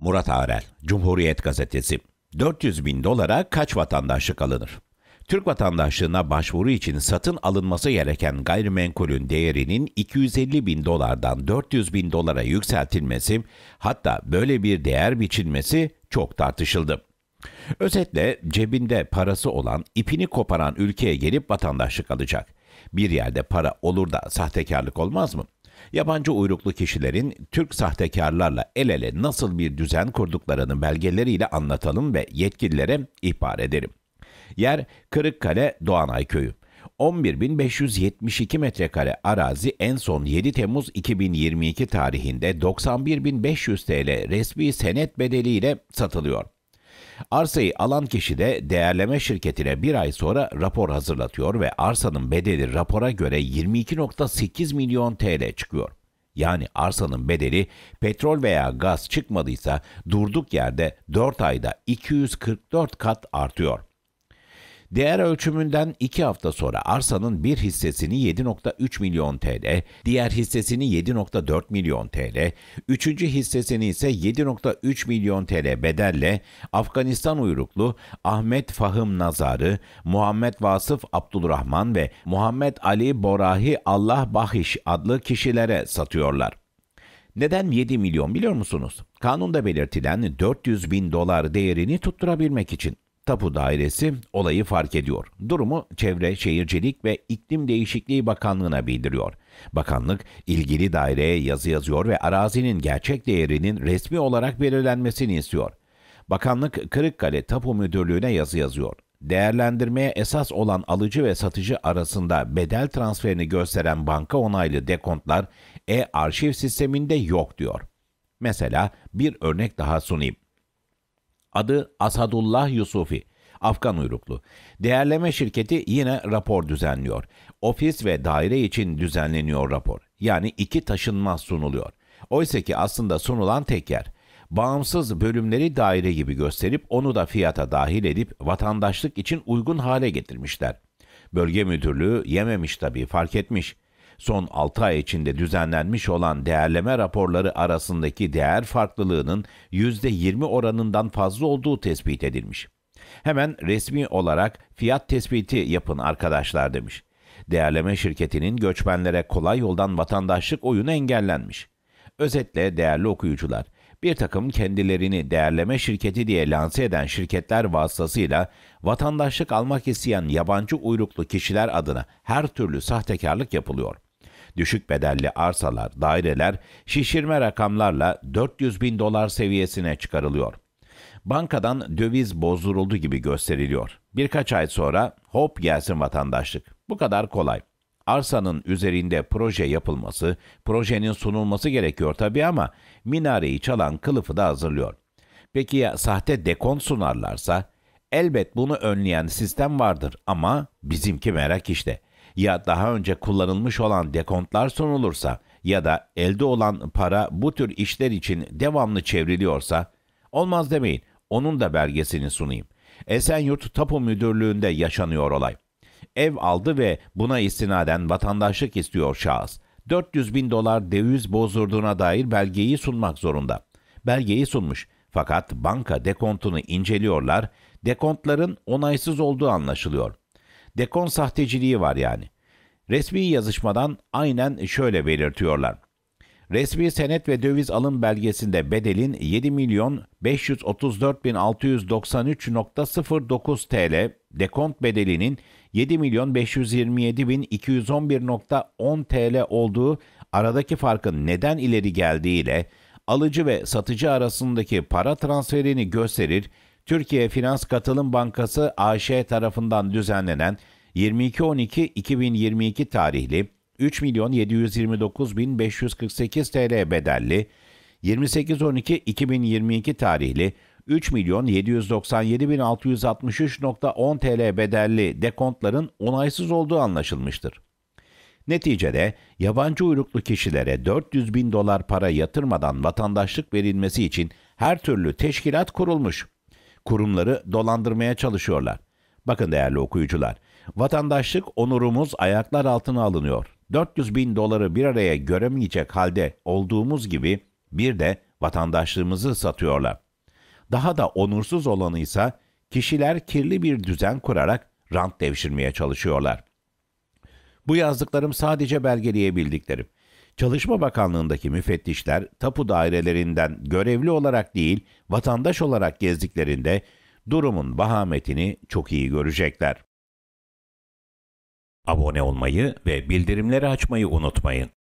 Murat Arel, Cumhuriyet Gazetesi. 400 bin dolara kaç vatandaşlık alınır? Türk vatandaşlığına başvuru için satın alınması gereken gayrimenkulün değerinin 250 bin dolardan 400 bin dolara yükseltilmesi, hatta böyle bir değer biçilmesi çok tartışıldı. Özetle cebinde parası olan ipini koparan ülkeye gelip vatandaşlık alacak. Bir yerde para olur da sahtekarlık olmaz mı?'' Yabancı uyruklu kişilerin Türk sahtekarlarla el ele nasıl bir düzen kurduklarını belgeleriyle anlatalım ve yetkililere ihbar edelim. Yer Kırıkkale Doğanay Köyü. 11.572 metrekare arazi en son 7 Temmuz 2022 tarihinde 91.500 TL resmi senet bedeliyle satılıyor. Arsayı alan kişi de değerleme şirketine bir ay sonra rapor hazırlatıyor ve arsanın bedeli rapora göre 22.8 milyon TL çıkıyor. Yani arsanın bedeli petrol veya gaz çıkmadıysa durduk yerde 4 ayda 244 kat artıyor. Değer ölçümünden 2 hafta sonra arsanın bir hissesini 7.3 milyon TL, diğer hissesini 7.4 milyon TL, üçüncü hissesini ise 7.3 milyon TL bedelle Afganistan uyruklu Ahmet Fahım Nazarı, Muhammed Vasıf Abdulrahman ve Muhammed Ali Borahi Allah Bahiş adlı kişilere satıyorlar. Neden 7 milyon biliyor musunuz? Kanunda belirtilen 400 bin dolar değerini tutturabilmek için. Tapu Dairesi olayı fark ediyor. Durumu Çevre, Şehircilik ve İklim Değişikliği Bakanlığı'na bildiriyor. Bakanlık ilgili daireye yazı yazıyor ve arazinin gerçek değerinin resmi olarak belirlenmesini istiyor. Bakanlık Kırıkkale Tapu Müdürlüğü'ne yazı yazıyor. Değerlendirmeye esas olan alıcı ve satıcı arasında bedel transferini gösteren banka onaylı dekontlar e-arşiv sisteminde yok diyor. Mesela bir örnek daha sunayım. Adı Asadullah Yusufi. Afgan uyruklu. Değerleme şirketi yine rapor düzenliyor. Ofis ve daire için düzenleniyor rapor. Yani iki taşınmaz sunuluyor. Oysa ki aslında sunulan tek yer. Bağımsız bölümleri daire gibi gösterip onu da fiyata dahil edip vatandaşlık için uygun hale getirmişler. Bölge müdürlüğü yememiş tabii fark etmiş son 6 ay içinde düzenlenmiş olan değerleme raporları arasındaki değer farklılığının %20 oranından fazla olduğu tespit edilmiş. Hemen resmi olarak fiyat tespiti yapın arkadaşlar demiş. Değerleme şirketinin göçmenlere kolay yoldan vatandaşlık oyunu engellenmiş. Özetle değerli okuyucular, bir takım kendilerini değerleme şirketi diye lanse eden şirketler vasıtasıyla vatandaşlık almak isteyen yabancı uyruklu kişiler adına her türlü sahtekarlık yapılıyor.'' Düşük bedelli arsalar, daireler şişirme rakamlarla 400 bin dolar seviyesine çıkarılıyor. Bankadan döviz bozduruldu gibi gösteriliyor. Birkaç ay sonra hop gelsin vatandaşlık. Bu kadar kolay arsanın üzerinde proje yapılması, projenin sunulması gerekiyor tabii ama minareyi çalan kılıfı da hazırlıyor. Peki ya sahte dekon sunarlarsa? Elbet bunu önleyen sistem vardır ama bizimki merak işte ya daha önce kullanılmış olan dekontlar sunulursa ya da elde olan para bu tür işler için devamlı çevriliyorsa, olmaz demeyin, onun da belgesini sunayım. Esenyurt Tapu Müdürlüğü'nde yaşanıyor olay. Ev aldı ve buna istinaden vatandaşlık istiyor şahıs. 400 bin dolar döviz bozdurduğuna dair belgeyi sunmak zorunda. Belgeyi sunmuş fakat banka dekontunu inceliyorlar, dekontların onaysız olduğu anlaşılıyor. Dekon sahteciliği var yani. Resmi yazışmadan aynen şöyle belirtiyorlar. Resmi senet ve döviz alım belgesinde bedelin 7 milyon 534.693.09 TL, dekont bedelinin 7 milyon 527.211.10 TL olduğu aradaki farkın neden ileri geldiğiyle alıcı ve satıcı arasındaki para transferini gösterir Türkiye Finans Katılım Bankası AŞ tarafından düzenlenen 22.12.2022 tarihli 3 milyon 729 bin 548 TL bedelli, 28.12.2022 tarihli 3 milyon 797 TL bedelli dekontların onaysız olduğu anlaşılmıştır. Neticede yabancı uyruklu kişilere 400 bin dolar para yatırmadan vatandaşlık verilmesi için her türlü teşkilat kurulmuş.'' kurumları dolandırmaya çalışıyorlar. Bakın değerli okuyucular, vatandaşlık onurumuz ayaklar altına alınıyor. 400 bin doları bir araya göremeyecek halde olduğumuz gibi bir de vatandaşlığımızı satıyorlar. Daha da onursuz olanı ise kişiler kirli bir düzen kurarak rant devşirmeye çalışıyorlar. Bu yazdıklarım sadece belgeleyebildiklerim. Çalışma Bakanlığındaki müfettişler tapu dairelerinden görevli olarak değil, vatandaş olarak gezdiklerinde durumun vahametini çok iyi görecekler. Abone olmayı ve bildirimleri açmayı unutmayın.